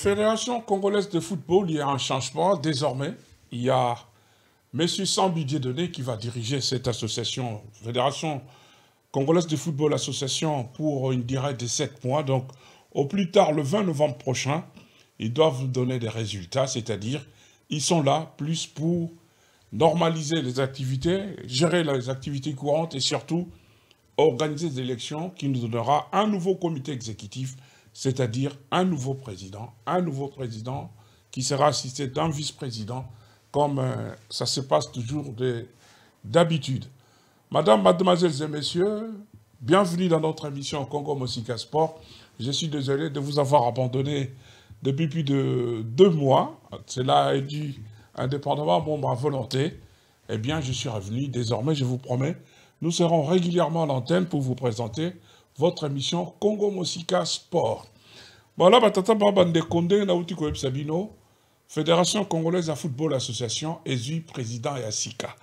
Fédération congolaise de football, il y a un changement. Désormais, il y a M. sambudier Donné qui va diriger cette association, Fédération congolaise de football association, pour une durée de 7 mois. Donc, au plus tard, le 20 novembre prochain, ils doivent donner des résultats, c'est-à-dire ils sont là plus pour normaliser les activités, gérer les activités courantes et surtout organiser des élections qui nous donnera un nouveau comité exécutif c'est-à-dire un nouveau président, un nouveau président qui sera assisté d'un vice-président, comme euh, ça se passe toujours d'habitude. Madame, mademoiselles et messieurs, bienvenue dans notre émission Congo Mosika Sport. Je suis désolé de vous avoir abandonné depuis plus de deux mois. Cela est dû indépendamment de ma volonté. Eh bien, je suis revenu. Désormais, je vous promets, nous serons régulièrement à l'antenne pour vous présenter votre émission Congo Mosika Sport. Voilà, batata babande Fédération Congolaise de Football Association, ESUI président et Asika.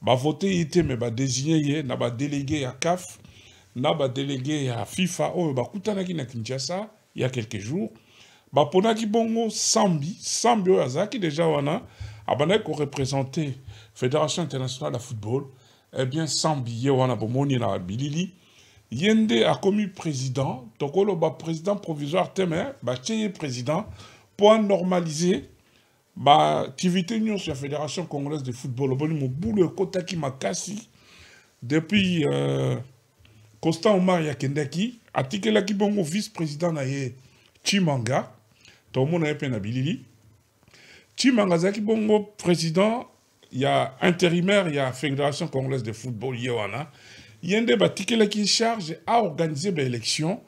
voté été mais désigné e, na délégué à CAF, na délégué à FIFA, oh na Kinshasa il y a quelques jours. Ba ponaki bongo Sambi, Sambi déjà wana, Fédération internationale de football. Eh bien, Sambi wana bilili yende a commis président le président provisoire teme me président pour président pour normaliser l'activité de la fédération congolaise de football kota mobulu ma makasi depuis euh, constant omar yakendaki atikelaki bongo vice président na chimanga tomona ye mpe na bilili chimanga zaki bongo président ya intérimaire ya fédération congolaise de football Yewana yende batikela qui charge à organiser l'élection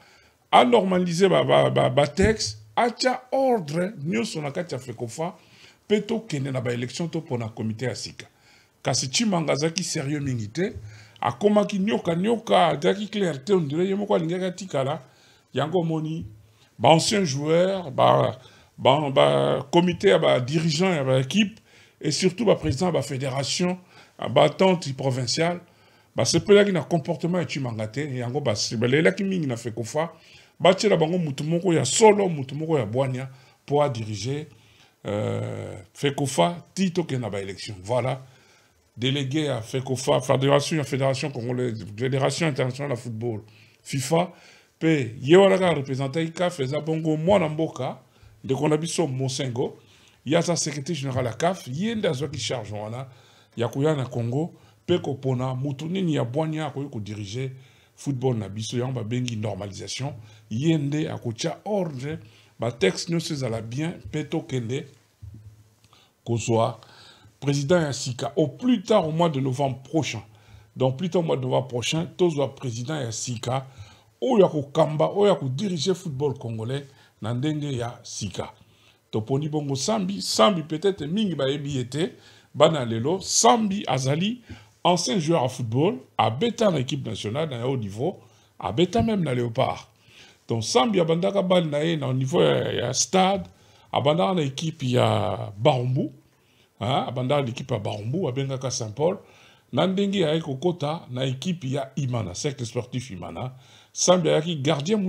à normaliser ba ba ba, ba texte à tia ordre nyonso na kati ya fekofa mpe tokende na baélection topona komite ya sika kasi chimanga azalaki sérieux mingi te akomaki nioka nioka azalaki clair te ondire ye moko alingaki atikala yango omoni baancien joueur ba, ba, ba, ya badirigeant ya baéquipe et surtout baprésident ya bafédération batante provinciale que le comportement etimanga te yango Il y na un peu bango ya solo ya pour diriger euh, ti na élection. voilà délégué à fekofa fédération fédération congolaise fédération internationale de football fifa pe y représentant kaka représentaki caf eza bongo mwana mboka ndeko na biso mosengo a sa secrétaire ya caf ye qui charge ya na congo mpe kopona ya nini ya bwanya akoki football na biso bengi bengi normalisation yende nde akotia ordre ne se ala bien kende. ko kozwa président ya sika au plus tard au mois de novembre prochain donc plus tard au mois de novembre prochain tozoa président ya sika kamba, ou oyo diriger football congolais na ndenge ya sika toponi bongo sambi sambi peut-être mingi ba ebiete, te bana sambi azali ancien joueur de football, été en équipe nationale un haut niveau, été même dans Léopard. Donc Sambi abandaka bal na niveau, il niveau stade, abandaka une équipe a Barumbu, hein, abandaka l'équipe à Barumbu, bengaka Saint-Paul, na ndenge dans l'équipe, na y ya imana secte sportif imana sambi qui gardien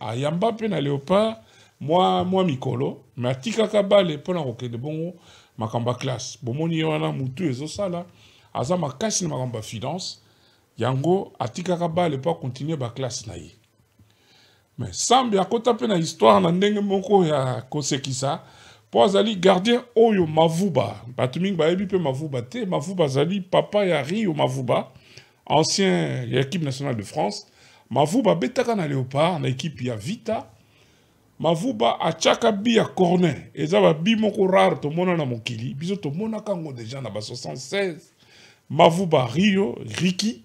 à ayamba dans na léopard moi moi mikolo à Tikakabal, bale mpo na de bongo ma ya classe y a wana motu là aza makasi na m'a finance yango atikaka bale continuer ba classe na ye Mais sambe akɔta pe na histoire na ndenge moko ya kosekisa po azali gardien oyo mavuba batuming mingi bayebi mavuba te mavuba zali, papa ya rio mavuba ancien équipe nationale de france mavuba betaka na léopard na équipe ya vita mavuba achaka bi ya corner eza babi moko rare tomona na mokili biso tomonaka ngo deja na ba 76 Mavuba Rio, Ricky,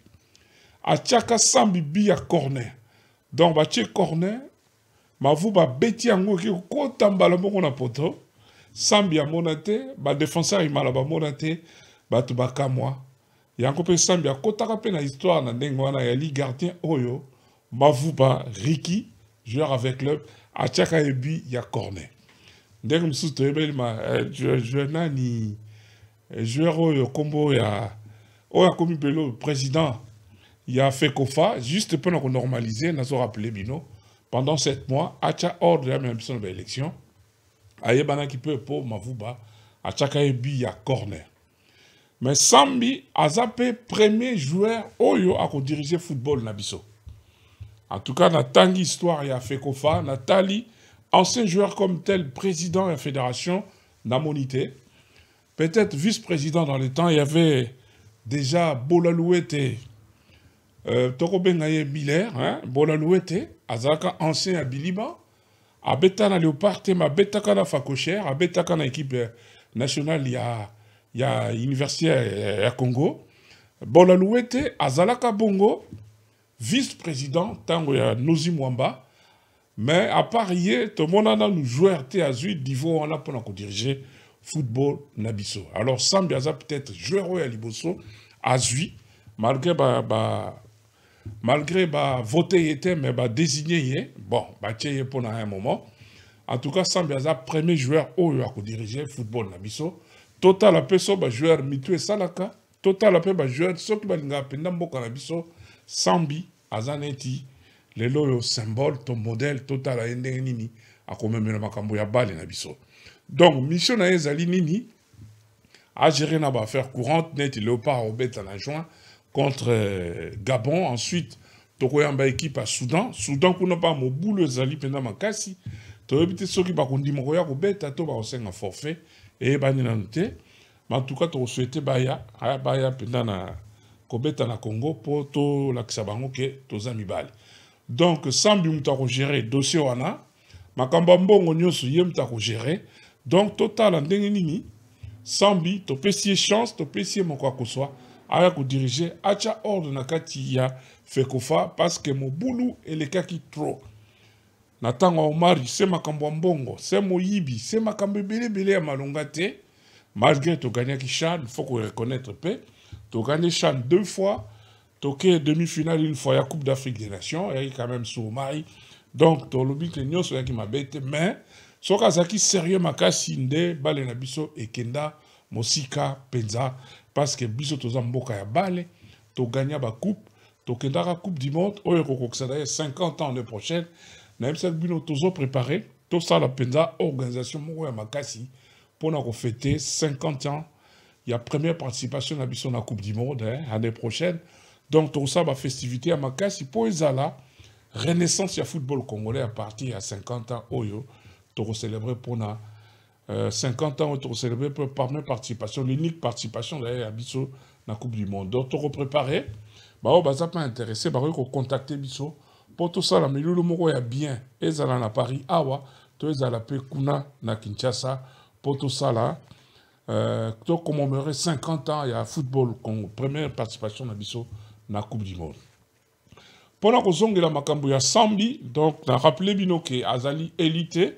Achaka sambi bia corner. Donc baché corner, Mavuba beti yango ki kotambala moko poto. Sambi amona ba défenseur imala ba mona te, Yankope bakamwa. Yango pe sambi kota pe na histoire na ndenge ya Gardien oyo. Mavuba Ricky, joueur avec club, Achaka ebi ya corner. ndenge mosusu toyebeli eh ma joueur nani euh, joueur oyo kombo ya Oya comme belo président ya Kofa, juste normaliser, na avons rappelé bino pendant sept mois chaque ordre ya mena biso élection baélection qui peut pour mavuba à il bi a corner Mais sambi a zappé premier joueur oyo le football Nabiso. en tout cas natangi histoire fait Kofa, Nathalie, ancien joueur comme tel président la fédération Namonité, peut-être vice-président dans le temps il y avait Déjà, Bolaloué, ete euh, tokobenga miller hein? Azaka ancien à biliba abeta na léopard te me abetaka na facochère abetaka na équipe nationale ya, ya université à congo Bolaloué, Azaka azalaka bongo vice-président Tango ya nozi mwamba à apart nous tomonana nu joueur divo on a wana mpo na kodirige football na alors sambi aza peut-être joueur oyo ya liboso azwi malgré ba, malgré ba ye était mais désigné ye bon ba ye pendant un moment en tout cas sambi aza premier joueur oyo le football na biso totala joueur so salaka, Total la totala mpe joueur soki balingaka mpenza mboka na biso sambi aza neti lelo symbole to modèle totala à comme même le makambo ya bale na donc mission na ye ezali nini géré na baaffaire courante neti léopard obeta en juin contre euh, gabon ensuite tokoyamba équipe à soudan soudan kuna mpa mobulu ezali mpenza makasi toyebi te soki bakondima koya kobeta to bakosenga forfait et bah, mais en tout cas te as souhaité baya baya pendant na kobeta na congo mpo tolakisa que ke toza mibale donc sambi moto akogere dossier wana makambo ya mbongo nyonso ye moto donc total en totala sans bi, tu peux ye chance topesi ye moko soit. diriger, à chaque ordre na kati ya fekofa que mobulu elekaki tro c'est trop. ya omari se makambo c'est ma se yibi, mon makambo ebelebele ya malonga malongate, malgré tu toganyaki chan faut tu Tu à chan deux fois toke demi-finale une fois la coupe d'afrique des nations Et quand même sous omari donc tolobi te nyonso qui m'a te mais soki azalaki sérieux makasi nde bale na biso ekenda mosika parce que biso toza mboka ya bale to bacoupe ba coupe coupe du monde au ekokokisa daye 50 ans le prochaine nayebisaki bino tozoprépare la penza organisation moko ya makasi pour fêter 50 ans ya première participation na biso na coupe du monde l'année hein, année prochaine donc va festivité à makasi pour ezala renaissance ya football congolais à partir à 50 ans oyo Toro Célébré pour na, 50 euh, ans au célébrer Célébré pour parmi participation, l'unique participation d'ailleurs à Bissot la Coupe du Monde. Donc, Toro préparé, bah, on oh, va pas intéressé, bah, on contacter Bissot pour tout ça, la Moro le a bien, là à Paris, awa, ça la pe kuna na Kinshasa, pour tout ça là, euh, commémorer 50 ans y a football con, première participation à Bissot na Coupe du Monde. mpona kozongela makambo ya sambi donc na rappelé bino que azali élite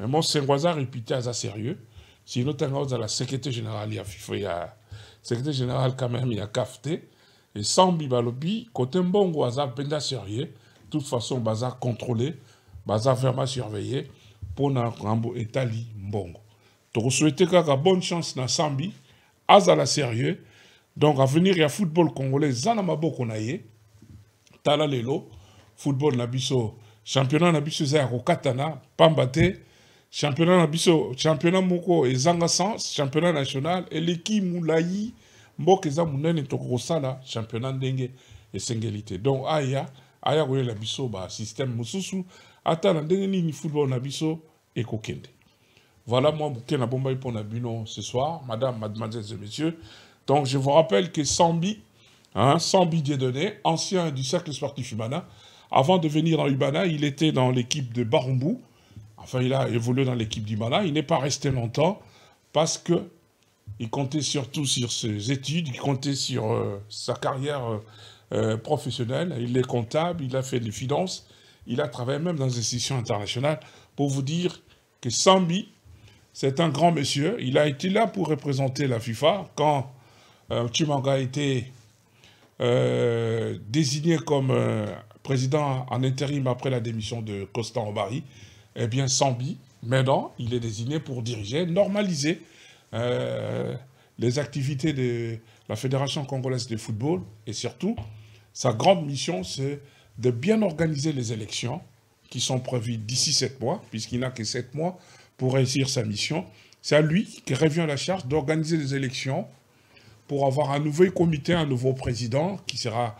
bon, c'est un réputé à ça sérieux Si nous avons la secrétaire y ya fifa la secrétaire générale quand même a cafté Et esambi balobi côté mbongo aza benda sérieux De toute façon bazar contrôlé bazar vraiment surveillé pour mpona ngambo etali mbongo que kaka bonne chance na sambi azala sérieux donc avenir ya football congolais a football congolais na ye tala lelo football na championnat na biso katana, ya championnat na biso championnat moko et sens championnat national et l'équipe Moulayi mboka Mounen et Tokosala, championnat ndenge et te donc aya aya koyela biso basystème mosusu ata na ndenge nini football na biso ekokende voilà moi bouquet na bombai ce soir madame mademoiselles et messieurs donc je vous rappelle que sambi hein, sambi Diedoné, ancien du cercle sportif humana avant de venir en Ubana, il était dans l'équipe de Barumbu, enfin il a évolué dans l'équipe du d'Imala, il n'est pas resté longtemps parce que il comptait surtout sur ses études, il comptait sur euh, sa carrière euh, euh, professionnelle, il est comptable, il a fait des finances, il a travaillé même dans des institutions internationales pour vous dire que Sambi, c'est un grand monsieur, il a été là pour représenter la FIFA quand euh, a été désigné comme président en intérim après la démission de Costa Obari eh bien, Sambi, maintenant, il est désigné pour diriger, normaliser euh, les activités de la Fédération congolaise de football et surtout, sa grande mission, c'est de bien organiser les élections qui sont prévues d'ici sept mois, puisqu'il n'a que sept mois pour réussir sa mission. C'est à lui qui revient à la charge d'organiser les élections pour avoir un nouveau comité, un nouveau président qui sera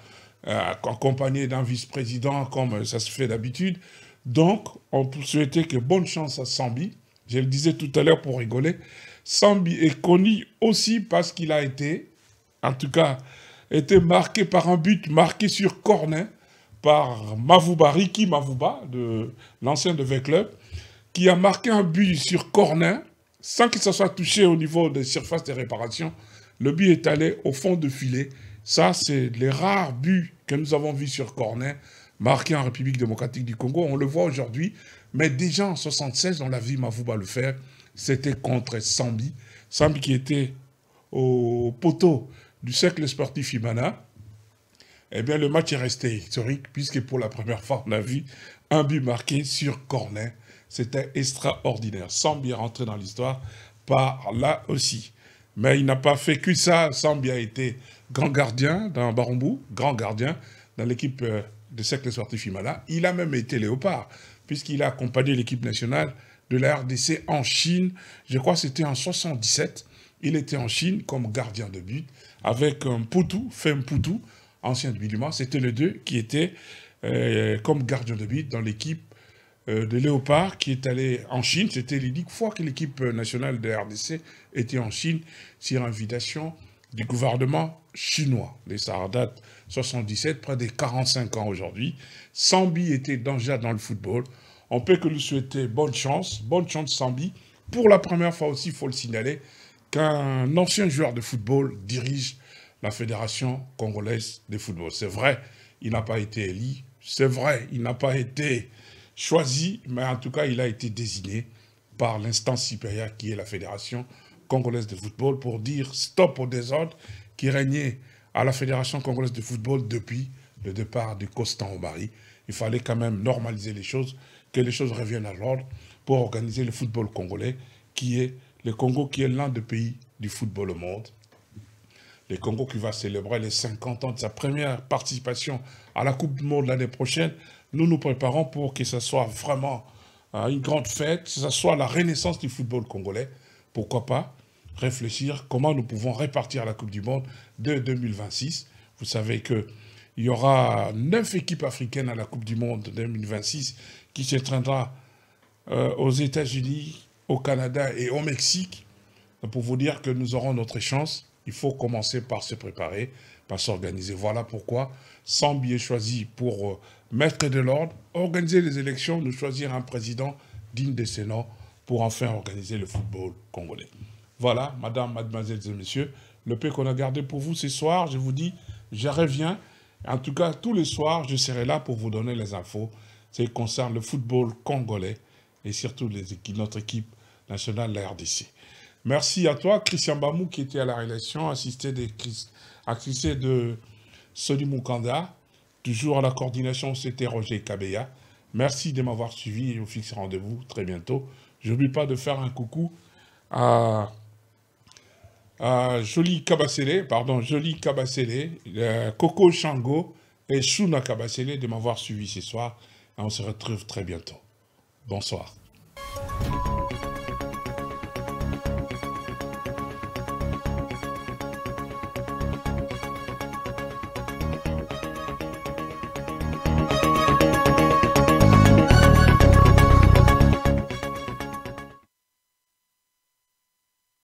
euh, accompagné d'un vice-président comme ça se fait d'habitude, donc, on peut souhaiter que bonne chance à Sambi. Je le disais tout à l'heure pour rigoler. Sambi est connu aussi parce qu'il a été, en tout cas, été marqué par un but marqué sur cornet hein, par Mavouba, Ricky Mavouba, de, l'ancien de V-Club, qui a marqué un but sur cornet hein, sans qu'il se soit touché au niveau des surfaces de réparation. Le but est allé au fond de filet. Ça, c'est les rares buts que nous avons vus sur cornet hein, marqué en République démocratique du Congo. On le voit aujourd'hui, mais déjà en 76, dans la vie Mavouba le faire, c'était contre Sambi. Sambi qui était au poteau du cercle sportif Imana. Eh bien, le match est resté historique puisque pour la première fois, on a vu un but marqué sur Cornet. C'était extraordinaire. Sambi est rentré dans l'histoire par là aussi. Mais il n'a pas fait que ça. Sambi a été grand gardien dans Barombou, grand gardien dans l'équipe euh, de cercle sportif Himala. Il a même été léopard, puisqu'il a accompagné l'équipe nationale de la RDC en Chine. Je crois que c'était en 77. Il était en Chine comme gardien de but avec un Poutou, Femme Poutou, ancien de Biluma. C'était les deux qui étaient euh, comme gardien de but dans l'équipe euh, de Léopard qui est allé en Chine. C'était l'unique fois que l'équipe nationale de la RDC était en Chine sur invitation du gouvernement chinois. Les Sardates 77, près des 45 ans aujourd'hui. Sambi était déjà dans le football. On peut que lui souhaiter bonne chance, bonne chance Sambi. Pour la première fois aussi, il faut le signaler, qu'un ancien joueur de football dirige la Fédération congolaise de football. C'est vrai, il n'a pas été élu, c'est vrai, il n'a pas été choisi, mais en tout cas, il a été désigné par l'instance supérieure qui est la Fédération congolaise de football pour dire stop au désordre qui régnait à la Fédération congolaise de football depuis le départ de Constant Obari. Il fallait quand même normaliser les choses, que les choses reviennent à l'ordre pour organiser le football congolais, qui est le Congo qui est l'un des pays du football au monde. Le Congo qui va célébrer les 50 ans de sa première participation à la Coupe du Monde l'année prochaine. Nous nous préparons pour que ce soit vraiment euh, une grande fête, que ce soit la renaissance du football congolais. Pourquoi pas réfléchir comment nous pouvons répartir la Coupe du Monde de 2026. Vous savez que il y aura neuf équipes africaines à la Coupe du Monde 2026 qui s'étreindra euh, aux États-Unis, au Canada et au Mexique. Pour vous dire que nous aurons notre chance, il faut commencer par se préparer, par s'organiser. Voilà pourquoi sans billets choisis pour euh, mettre de l'ordre, organiser les élections, nous choisir un président digne de ses noms pour enfin organiser le football congolais. Voilà, madame, mademoiselles et messieurs, le peu qu'on a gardé pour vous ce soir, je vous dis, je reviens. En tout cas, tous les soirs, je serai là pour vous donner les infos. Ce qui concerne le football congolais et surtout notre équipe nationale, la RDC. Merci à toi, Christian Bamou, qui était à la relation, assisté de, assisté de Solimukanda, Toujours à la coordination, c'était Roger Kabeya. Merci de m'avoir suivi et je vous fixe rendez-vous très bientôt. Je n'oublie pas de faire un coucou à euh, Jolie Kabasele, pardon, Jolie Kabasele, euh, Coco chango et Shuna Kabasele de m'avoir suivi ce soir. On se retrouve très bientôt. Bonsoir.